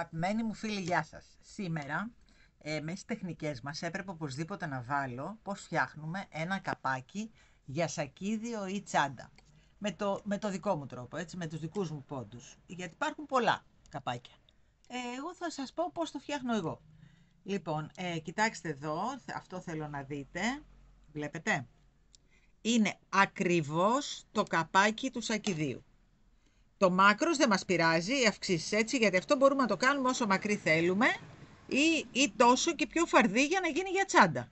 Αγαπημένοι μου φίλοι, γεια σας. Σήμερα, ε, μέσα στις τεχνικές μας, έπρεπε οπωσδήποτε να βάλω πώς φτιάχνουμε ένα καπάκι για σακίδιο ή τσάντα. Με το, με το δικό μου τρόπο, έτσι, με τους δικούς μου πόντους. Γιατί υπάρχουν πολλά καπάκια. Ε, εγώ θα σας πω πώς το φτιάχνω εγώ. Λοιπόν, ε, κοιτάξτε εδώ, αυτό θέλω να δείτε. Βλέπετε. Είναι ακριβώς το καπάκι του σακιδίου. Το μάκρος δεν μας πειράζει, οι αυξήσεις έτσι, γιατί αυτό μπορούμε να το κάνουμε όσο μακρύ θέλουμε ή, ή τόσο και πιο φαρδί για να γίνει για τσάντα.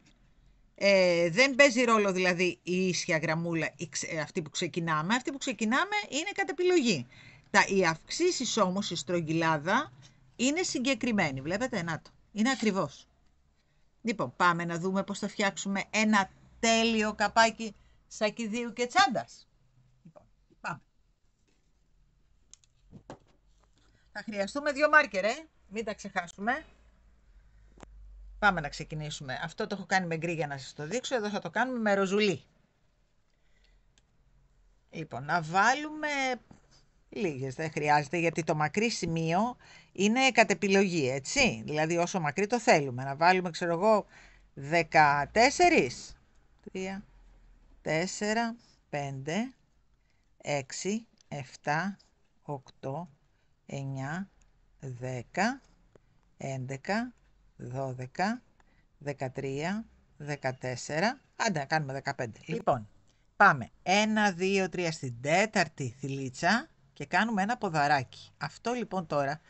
Ε, δεν παίζει ρόλο δηλαδή η ίσια γραμμούλα η, ε, αυτή που ξεκινάμε. Αυτή που ξεκινάμε είναι κατά επιλογή. Τα, οι αυξήσεις όμως, η στρογγυλάδα, είναι συγκεκριμένη. Βλέπετε, να το. Είναι ακριβώς. Λοιπόν, πάμε να δούμε πώς θα φτιάξουμε ένα τέλειο καπάκι σακιδίου και τσάντας. Θα χρειαστούμε δύο μάρκερ, ε. Μην τα ξεχάσουμε. Πάμε να ξεκινήσουμε. Αυτό το έχω κάνει με γκρι για να σας το δείξω. Εδώ θα το κάνουμε με ροζουλί. Λοιπόν, να βάλουμε λίγες. Δεν χρειάζεται γιατί το μακρύ σημείο είναι κατ' επιλογή, έτσι. Δηλαδή όσο μακρύ το θέλουμε. Να βάλουμε, ξέρω εγώ, 14. 3, 4, 5, 6, 7, 8, 9, 10, 11, 12, 13, 14. Άντε να κάνουμε 15. Λοιπόν, πάμε. 1, 2, 3 στην τέταρτη θηλίτσα και κάνουμε ένα ποδαράκι. Αυτό λοιπόν τώρα,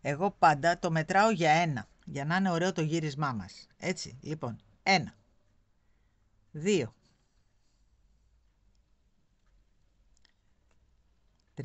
εγώ πάντα το μετράω για ένα, για να είναι ωραίο το γύρισμά μας. Έτσι, λοιπόν, 1, 2, 3,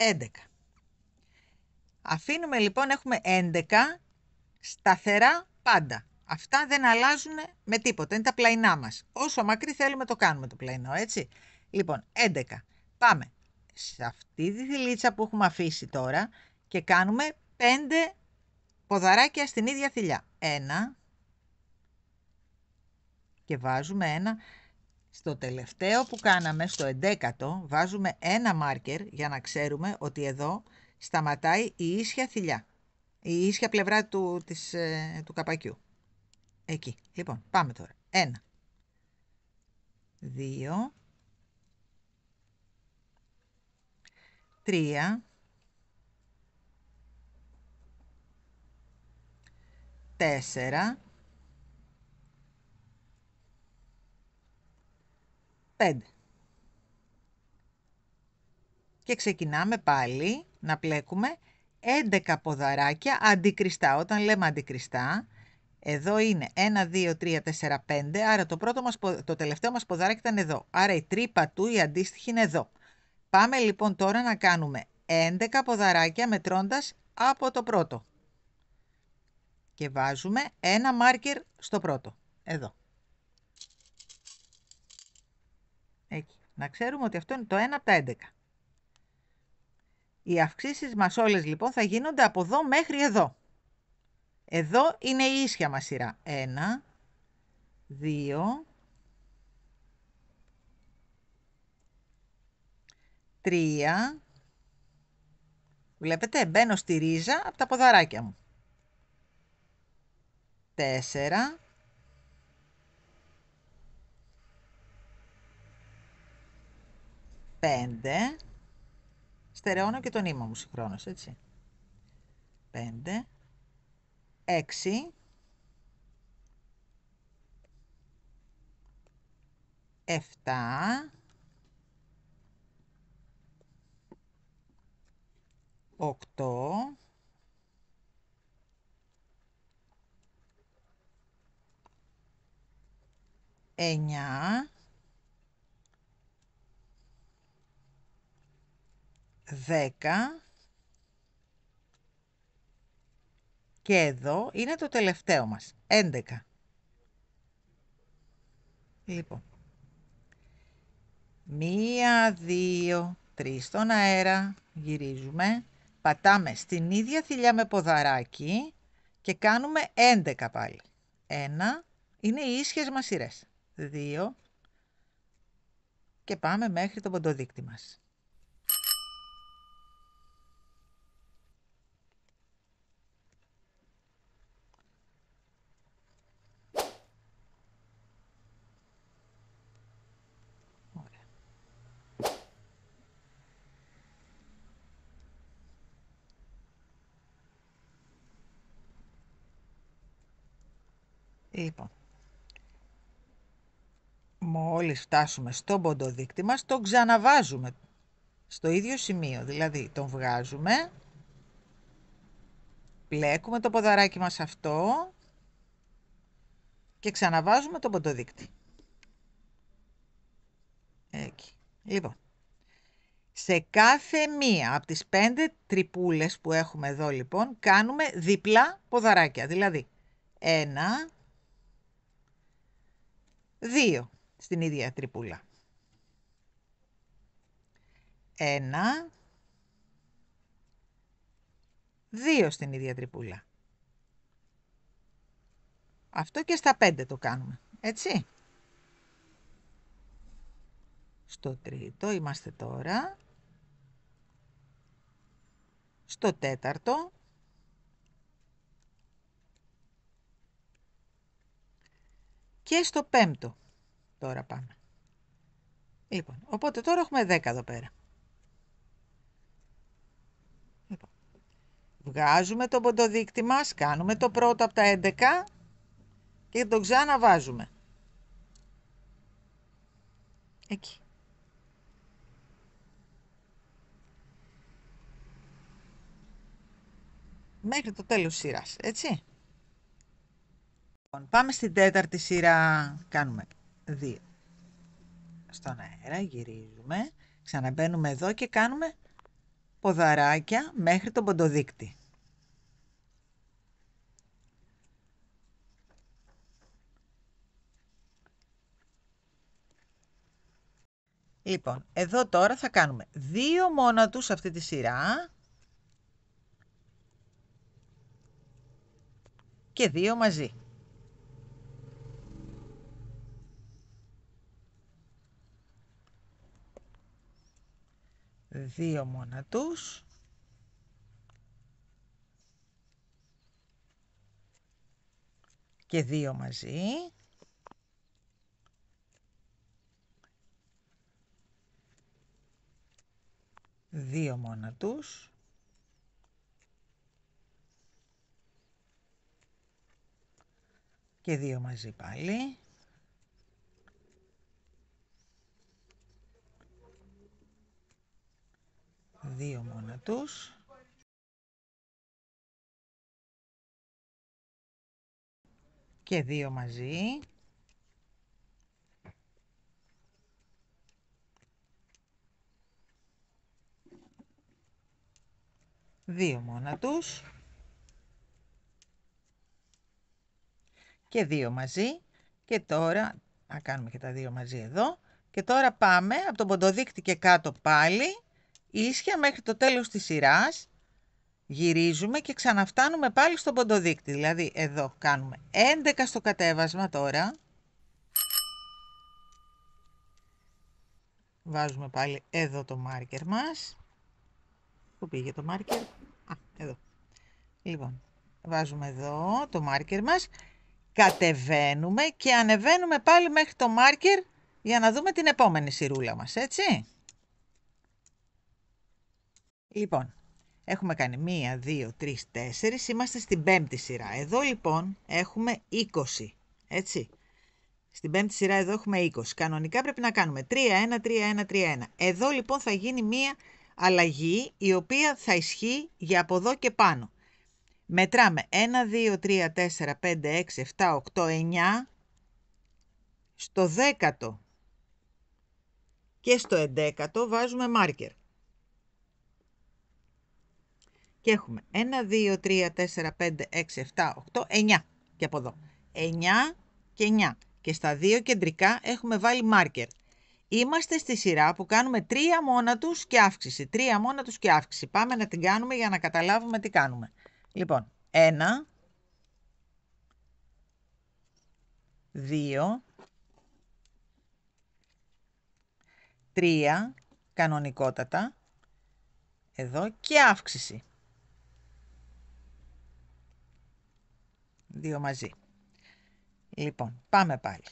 11. Αφήνουμε λοιπόν, έχουμε 11 σταθερά πάντα. Αυτά δεν αλλάζουν με τίποτα, είναι τα πλαϊνά μας. Όσο μακρύ θέλουμε το κάνουμε το πλαϊνό, έτσι. Λοιπόν, 11. Πάμε σε αυτή τη θηλίτσα που έχουμε αφήσει τώρα και κάνουμε 5 ποδαράκια στην ίδια θηλιά. Ένα και βάζουμε ένα στο τελευταίο που κάναμε, στο 11ο, βάζουμε ένα μάρκερ για να ξέρουμε ότι εδώ σταματάει η ίσια θηλιά. Η ίσια πλευρά του, της, ε, του καπακιού. Εκεί. Λοιπόν, πάμε τώρα. Ένα. Δύο. Τρία. Τέσσερα. 5. Και ξεκινάμε πάλι να πλέκουμε 11 ποδαράκια αντικριστά. Όταν λέμε αντικριστά, εδώ είναι 1, 2, 3, 4, 5, άρα το, πρώτο μας, το τελευταίο μας ποδαράκι ήταν εδώ. Άρα η τρύπα του, η αντίστοιχη είναι εδώ. Πάμε λοιπόν τώρα να κάνουμε 11 ποδαράκια μετρώντας από το πρώτο. Και βάζουμε ένα μάρκερ στο πρώτο, εδώ. Να ξέρουμε ότι αυτό είναι το 1 από τα 11. Οι αυξήσεις μας όλες λοιπόν θα γίνονται από εδώ μέχρι εδώ. Εδώ είναι η ίσια μας σειρά. 1, 2, 3. Βλέπετε, μπαίνω στη ρίζα από τα ποδαράκια μου. 4, 5. Στερεώνω και τον νήμα μου συγχρόνως, έτσι. 5. 6. 7. 8. 9. 10 και εδώ είναι το τελευταίο μας, 11. Λοιπόν, μία, δύο, 3 στον αέρα, γυρίζουμε, πατάμε στην ίδια θηλιά με ποδαράκι και κάνουμε 11 πάλι. 1 είναι οι ίσχυες μας σειρές, 2 και πάμε μέχρι το ποντοδίκτη μας. Λοιπόν, μόλις φτάσουμε στο ποντοδίκτη μας, τον ξαναβάζουμε στο ίδιο σημείο. Δηλαδή, τον βγάζουμε, πλέκουμε το ποδαράκι μας αυτό και ξαναβάζουμε το ποντοδίκτη. Εκεί. Λοιπόν, σε κάθε μία από τις πέντε τρυπούλες που έχουμε εδώ λοιπόν, κάνουμε διπλά ποδαράκια. Δηλαδή, ένα, Δύο στην ίδια τρυπούλα. Ένα. Δύο στην ίδια τρυπούλα. Αυτό και στα πέντε το κάνουμε, έτσι. Στο τρίτο είμαστε τώρα. Στο τέταρτο και στο πέμπτο. Τώρα πάμε. Λοιπόν, οπότε τώρα έχουμε 10 εδώ πέρα. Λοιπόν, βγάζουμε το ποντοδίκτη μας, κάνουμε το πρώτο από τα 11 και το ξαναβάζουμε. Εκεί. Μέχρι το τέλος σειράς, έτσι. Λοιπόν, πάμε στην τέταρτη σειρά. Κάνουμε δύο. Στον αέρα γυρίζουμε. Ξαναμπαίνουμε εδώ και κάνουμε ποδαράκια μέχρι τον ποντοδίκτη. Λοιπόν, εδώ τώρα θα κάνουμε δύο μόνα τους αυτή τη σειρά και δύο μαζί. δύο τους και δύο μαζί δύο τους και δύο μαζί πάλι δύο μόνα τους. και δύο μαζί δύο τους. και δύο μαζί και τώρα να κάνουμε και τα δύο μαζί εδώ και τώρα πάμε από τον ποντοδίκτη και κάτω πάλι ίσια μέχρι το τέλος της σειράς, γυρίζουμε και ξαναφτάνουμε πάλι στον ποντοδίκτη. Δηλαδή εδώ κάνουμε 11 στο κατέβασμα τώρα. Βάζουμε πάλι εδώ το μάρκερ μας. Πού πήγε το μάρκερ? Α, εδώ. Λοιπόν, βάζουμε εδώ το μάρκερ μας. Κατεβαίνουμε και ανεβαίνουμε πάλι μέχρι το μάρκερ για να δούμε την επόμενη σειρούλα μας, έτσι. Λοιπόν, έχουμε κάνει μία, δύο, τρεις, τέσσερις, είμαστε στην πέμπτη σειρά. Εδώ λοιπόν έχουμε 20, έτσι. Στην πέμπτη σειρά εδώ έχουμε 20. Κανονικά πρέπει να κάνουμε 3, 1, 3, 1, 3, 1. Εδώ λοιπόν θα γίνει μία αλλαγή η οποία θα ισχύει για από εδώ και πάνω. Μετράμε 1, 2, 3, 4, 5, 6, 7, 8, 9, στο δέκατο και στο εντέκατο βάζουμε μάρκερ. Και έχουμε 1, 2, 3, 4, 5, 6, 7, 8, 9. Και από εδώ. 9 και 9. Και στα δύο κεντρικά έχουμε βάλει μάρκερ. Είμαστε στη σειρά που κάνουμε τρία μόνα τους και αύξηση. Τρία μόνα τους και αύξηση. Πάμε να την κάνουμε για να καταλάβουμε τι κάνουμε. Λοιπόν, 1, 2, 3, κανονικότατα, εδώ και αύξηση. Δύο μαζί. Λοιπόν, πάμε πάλι.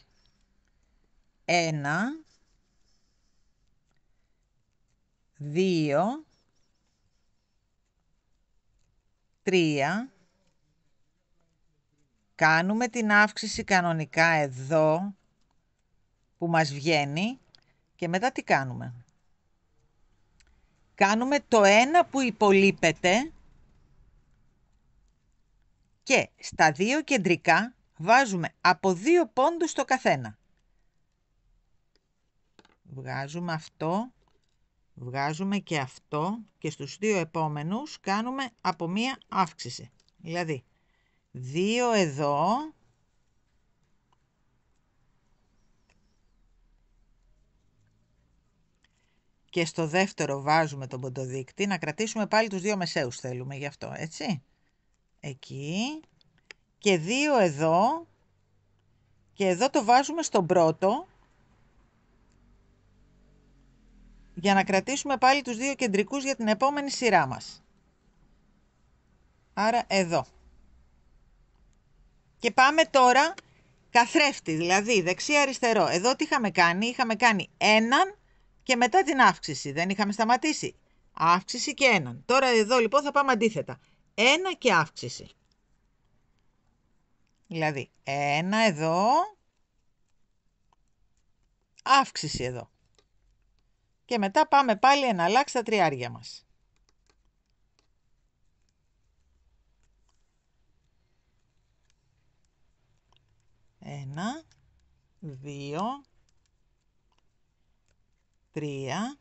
Ένα, δύο, τρία. Κάνουμε την αύξηση κανονικά εδώ που μας βγαίνει και μετά τι κάνουμε. Κάνουμε το ένα που υπολείπεται και στα δύο κεντρικά βάζουμε από δύο πόντους το καθένα. Βγάζουμε αυτό, βγάζουμε και αυτό και στους δύο επόμενους κάνουμε από μία αύξηση. Δηλαδή, δύο εδώ, και στο δεύτερο βάζουμε τον ποντοδίκτη, να κρατήσουμε πάλι τους δύο μεσαίους θέλουμε γι' αυτό, έτσι εκεί και δύο εδώ και εδώ το βάζουμε στον πρώτο για να κρατήσουμε πάλι τους δύο κεντρικούς για την επόμενη σειρά μας. Άρα εδώ. Και πάμε τώρα καθρέφτη, δεξιά δηλαδή δεξί-αριστερό. Εδώ τι είχαμε κάνει, είχαμε κάνει έναν και μετά την αύξηση. Δεν είχαμε σταματήσει. Αύξηση και έναν. Τώρα εδώ λοιπόν θα πάμε αντίθετα ένα και αύξηση. Δηλαδή, ένα εδώ, αύξηση εδώ. Και μετά πάμε πάλι να αλλάξει τα τριάρια μας. Ένα, δύο, τρία,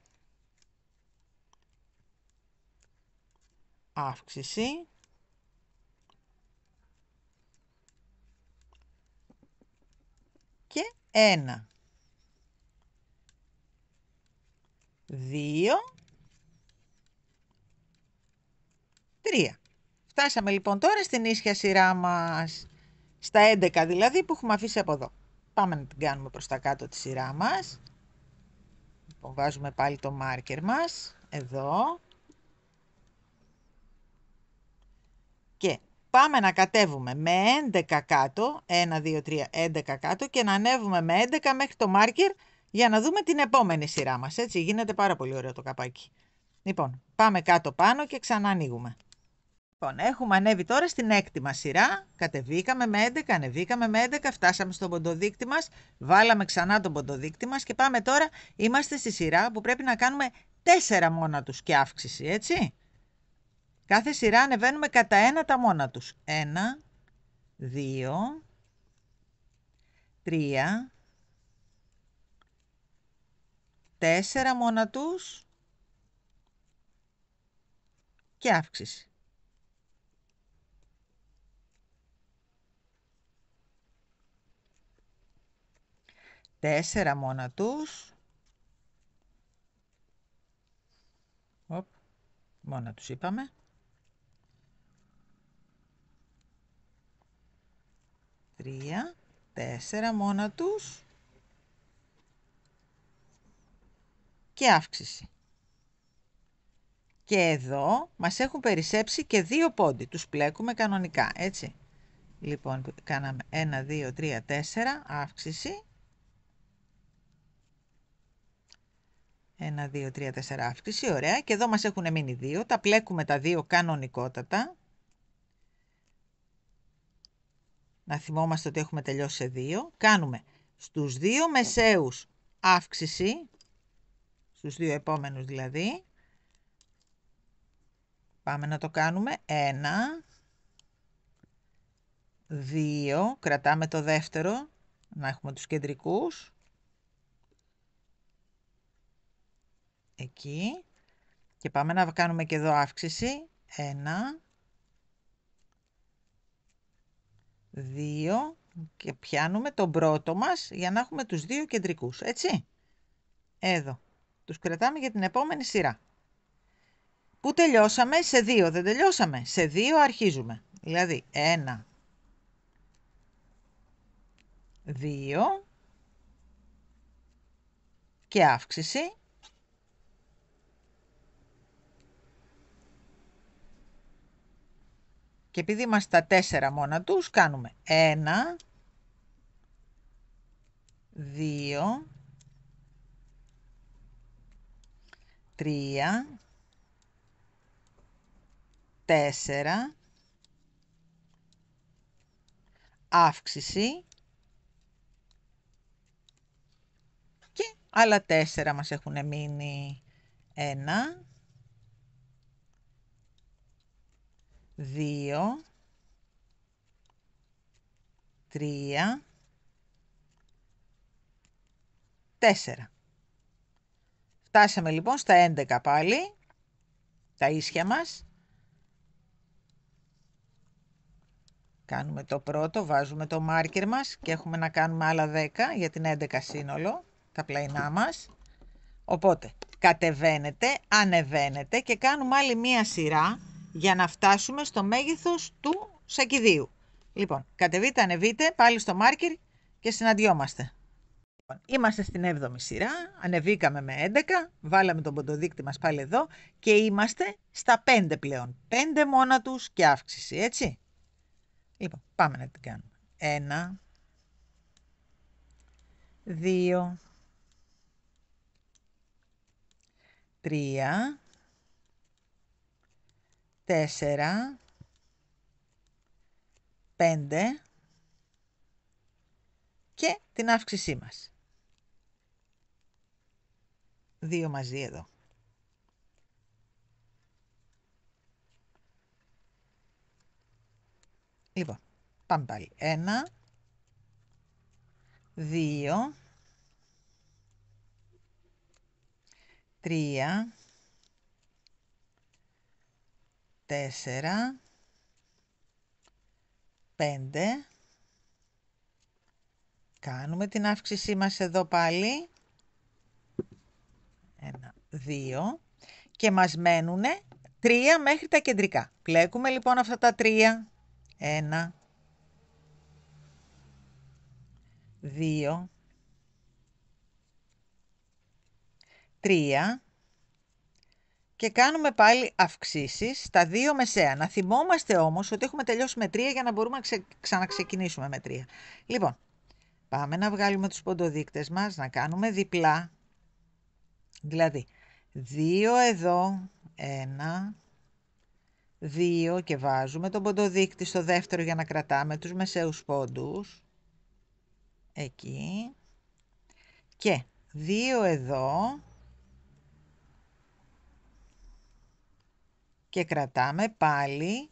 αύξηση, Ένα. Δύο. Τρία. Φτάσαμε λοιπόν τώρα στην ίσια σειρά μας στα 11 δηλαδή που έχουμε αφήσει από εδώ. Πάμε να την κάνουμε προς τα κάτω τη σειρά μας. Λοιπόν, βάζουμε πάλι το μάρκερ μας εδώ. πάμε να κατέβουμε με 11 κάτω, 1, 2, 3, 11 κάτω και να ανέβουμε με 11 μέχρι το μάρκερ για να δούμε την επόμενη σειρά μας. Έτσι γίνεται πάρα πολύ ωραίο το καπάκι. Λοιπόν, πάμε κάτω πάνω και ξανά ανοίγουμε. Λοιπόν, έχουμε ανέβει τώρα στην έκτη μας σειρά. Κατεβήκαμε με 11, ανεβήκαμε με 11, φτάσαμε στον ποντοδίκτη μας, βάλαμε ξανά τον ποντοδίκτη μας και πάμε τώρα, είμαστε στη σειρά που πρέπει να κάνουμε 4 μόνα τους και αύξηση, έτσι. Κάθε σειρά ανεβαίνουμε κατά ένα τα μόνα τους. Ένα, δύο, τρία, τέσσερα μόνα τους και αύξηση. Τέσσερα μόνα τους. μόνα τους είπαμε. 3, 4 μόνα τους και αύξηση. Και εδώ μας έχουν περισσέψει και δύο πόντι. Τους πλέκουμε κανονικά, έτσι. Λοιπόν, κάναμε 1, 2, 3, 4, αύξηση. 1, 2, 3, 4, αύξηση, ωραία. Και εδώ μας έχουν μείνει δύο. Τα πλέκουμε τα δύο κανονικότατα. να θυμόμαστε ότι έχουμε τελειώσει σε 2, κάνουμε στους δύο μεσαίους αύξηση, στους δύο επόμενους δηλαδή, πάμε να το κάνουμε, 1, 2, κρατάμε το δεύτερο, να έχουμε τους κεντρικούς, εκεί, και πάμε να κάνουμε και εδώ αύξηση, ένα 2 και πιάνουμε τον πρώτο μας για να έχουμε τους δύο κεντρικούς, έτσι. Εδώ. Τους κρατάμε για την επόμενη σειρά. Πού τελειώσαμε, σε δύο δεν τελειώσαμε. Σε δύο αρχίζουμε. Δηλαδή ένα. Δύο. και αύξηση Και επειδή είμαστε τα τέσσερα μόνα τους, κάνουμε ένα, δύο, τρία, τέσσερα, αύξηση και άλλα τέσσερα μας έχουν μείνει ένα, δύο, τρία, τέσσερα. Φτάσαμε λοιπόν στα 11 πάλι, τα ίσια μας. Κάνουμε το πρώτο, βάζουμε το μάρκερ μας και έχουμε να κάνουμε άλλα 10 για την 11 σύνολο, τα πλαϊνά μας. Οπότε κατεβαίνετε, ανεβαίνετε και κάνουμε άλλη μία σειρά για να φτάσουμε στο μέγεθος του σακιδίου. Λοιπόν, κατεβείτε, ανεβείτε, πάλι στο μάρκερ και συναντιόμαστε. Λοιπόν, είμαστε στην 7η σειρά, ανεβήκαμε με 11, βάλαμε τον ποντοδίκτη μας πάλι εδώ και είμαστε στα 5 πλέον. 5 μόνα τους και αύξηση, έτσι. Λοιπόν, πάμε να την κάνουμε. 1, 2, 3, τέσσερα, πέντε και την αύξησή μας. Δύο μαζί εδώ. Λοιπόν, πάμε πάλι. Ένα, δύο, τρία, 5 κάνουμε την αύξησή μας εδώ πάλι 1, 2 και μας μένουν 3 μέχρι τα κεντρικά πλέκουμε λοιπόν αυτά τα 3 1 2 3 και κάνουμε πάλι αυξήσεις στα δύο μεσαία. Να θυμόμαστε όμως ότι έχουμε τελειώσει με τρία για να μπορούμε να ξαναξεκινήσουμε με τρία. Λοιπόν, πάμε να βγάλουμε τους ποντοδείκτες μας, να κάνουμε διπλά. Δηλαδή, δύο εδώ, ένα, δύο και βάζουμε τον ποντοδείκτη στο δεύτερο για να κρατάμε τους μεσαίους πόντους. Εκεί. Και δύο εδώ, και κρατάμε πάλι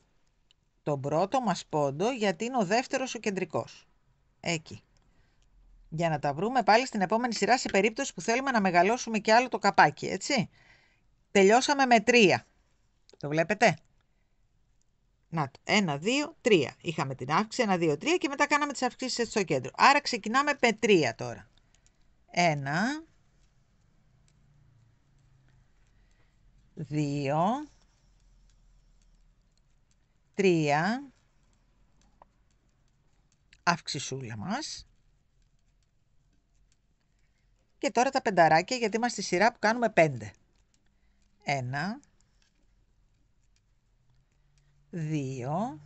τον πρώτο μας πόντο γιατί είναι ο δεύτερος ο κεντρικός. Εκεί. Για να τα βρούμε πάλι στην επόμενη σειρά σε περίπτωση που θέλουμε να μεγαλώσουμε και άλλο το καπάκι, έτσι. Τελειώσαμε με τρία. Το βλέπετε. Να το. 1, 2, 3. Είχαμε την αύξηση ένα, 2, 3 και μετά κάναμε τις αυξήσεις στο κέντρο. Άρα ξεκινάμε με τρία τώρα. Ένα. 2, Τρία. Αύξησούλα μας. Και τώρα τα πενταράκια γιατί είμαστε στη σειρά που κάνουμε πέντε. Ένα. Δύο.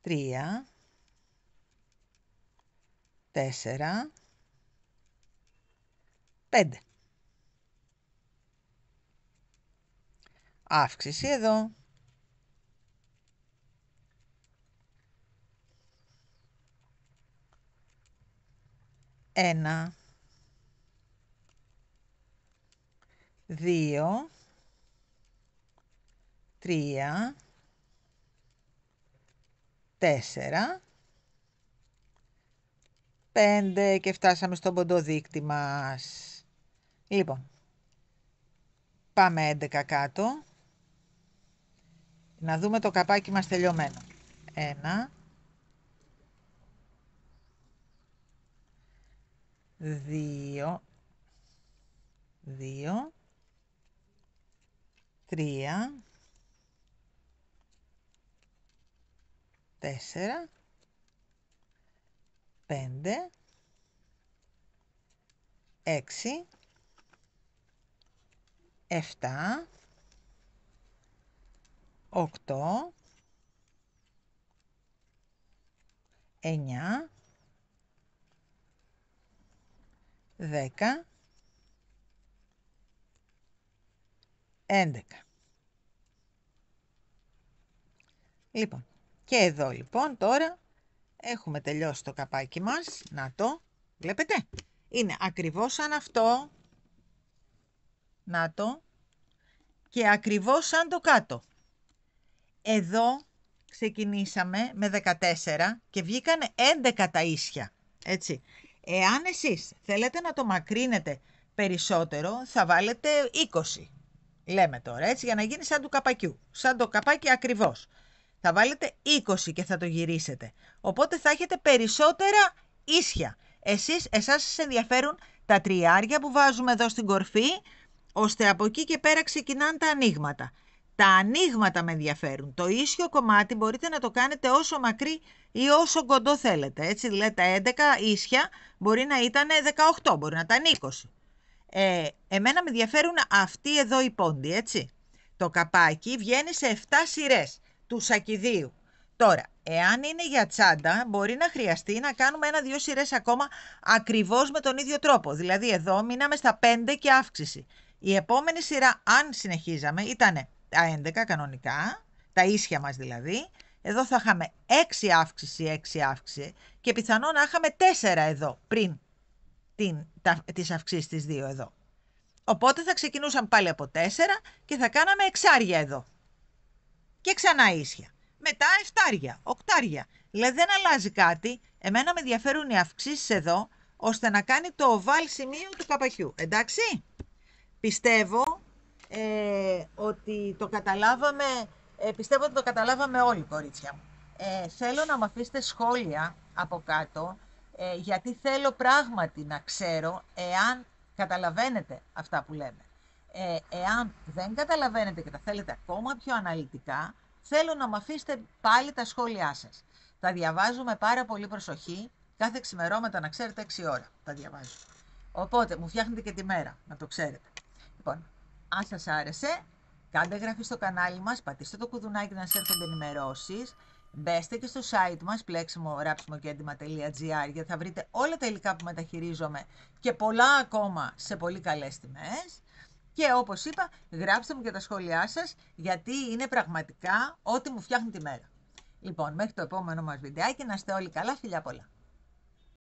Τρία. Τέσσερα. Πέντε. αύξηση εδώ. Ένα. Δύο. Τρία. Τέσσερα. Πέντε και φτάσαμε στον ποντοδίκτη μας. Λοιπόν, πάμε 11 κάτω. Να δούμε το καπάκι μας τελειωμένο. Ένα. Δύο. Δύο. Τρία. Τέσσερα. Πέντε. Έξι. Εφτά. 8, 9, δέκα, 11. Λοιπόν, και εδώ λοιπόν τώρα έχουμε τελειώσει το καπάκι μας. Να το, βλέπετε. Είναι ακριβώς σαν αυτό. Να το. Και ακριβώς σαν το κάτω εδώ ξεκινήσαμε με 14 και βγήκαν 11 τα ίσια. Έτσι. Εάν εσείς θέλετε να το μακρύνετε περισσότερο, θα βάλετε 20. Λέμε τώρα, έτσι, για να γίνει σαν του καπακιού. Σαν το καπάκι ακριβώς. Θα βάλετε 20 και θα το γυρίσετε. Οπότε θα έχετε περισσότερα ίσια. Εσείς, εσάς σας ενδιαφέρουν τα τριάρια που βάζουμε εδώ στην κορφή, ώστε από εκεί και πέρα ξεκινάνε τα ανοίγματα. Τα ανοίγματα με ενδιαφέρουν. Το ίσιο κομμάτι μπορείτε να το κάνετε όσο μακρύ ή όσο κοντό θέλετε. Έτσι δηλαδή τα 11 ίσια μπορεί να ήταν 18, μπορεί να ήταν 20. Ε, εμένα με ενδιαφέρουν αυτοί εδώ οι πόντι. έτσι. Το καπάκι βγαίνει σε 7 σειρές του σακιδίου. Τώρα, εάν είναι για τσάντα, μπορεί να χρειαστεί να κάνουμε ένα-δύο σειρές ακόμα ακριβώς με τον ίδιο τρόπο. Δηλαδή, εδώ μείναμε στα 5 και αύξηση. Η επόμενη σειρά, αν συνεχίζαμε, ήταν τα 11 κανονικά, τα ίσια μας δηλαδή, εδώ θα είχαμε 6 αύξηση, 6 αύξηση και πιθανόν να είχαμε 4 εδώ πριν την, τα, τις αυξήσεις τις 2 εδώ. Οπότε θα ξεκινούσαμε πάλι από 4 και θα κάναμε εξάρια εδώ. Και ξανά ίσια. Μετά εφτάρια, οκτάρια. Δηλαδή δεν αλλάζει κάτι. Εμένα με ενδιαφέρουν οι αυξήσεις εδώ, ώστε να κάνει το οβάλ σημείο του καπαχιού. Εντάξει. Πιστεύω ε, ότι το καταλάβαμε, ε, πιστεύω ότι το καταλάβαμε όλοι, κορίτσια μου. Ε, θέλω να μου αφήσετε σχόλια από κάτω, ε, γιατί θέλω πράγματι να ξέρω εάν καταλαβαίνετε αυτά που λέμε. Ε, εάν δεν καταλαβαίνετε και τα θέλετε ακόμα πιο αναλυτικά, θέλω να μου αφήσετε πάλι τα σχόλιά σας. Τα διαβάζουμε πάρα πολύ προσοχή, κάθε ξημερώματα να ξέρετε 6 ώρα τα διαβάζω. Οπότε μου φτιάχνετε και τη μέρα, να το ξέρετε. Λοιπόν, αν σας άρεσε, κάντε εγγραφή στο κανάλι μας, πατήστε το κουδουνάκι να σας έρχονται ενημερώσεις. Μπέστε και στο site μας, πλέξιμο ράψιμο και για θα βρείτε όλα τα υλικά που μεταχειρίζομαι και πολλά ακόμα σε πολύ καλές τιμές. Και όπως είπα, γράψτε μου και τα σχόλιά σας, γιατί είναι πραγματικά ό,τι μου φτιάχνει τη μέρα. Λοιπόν, μέχρι το επόμενο μας βιντεάκι, να είστε όλοι καλά, φιλιά πολλά.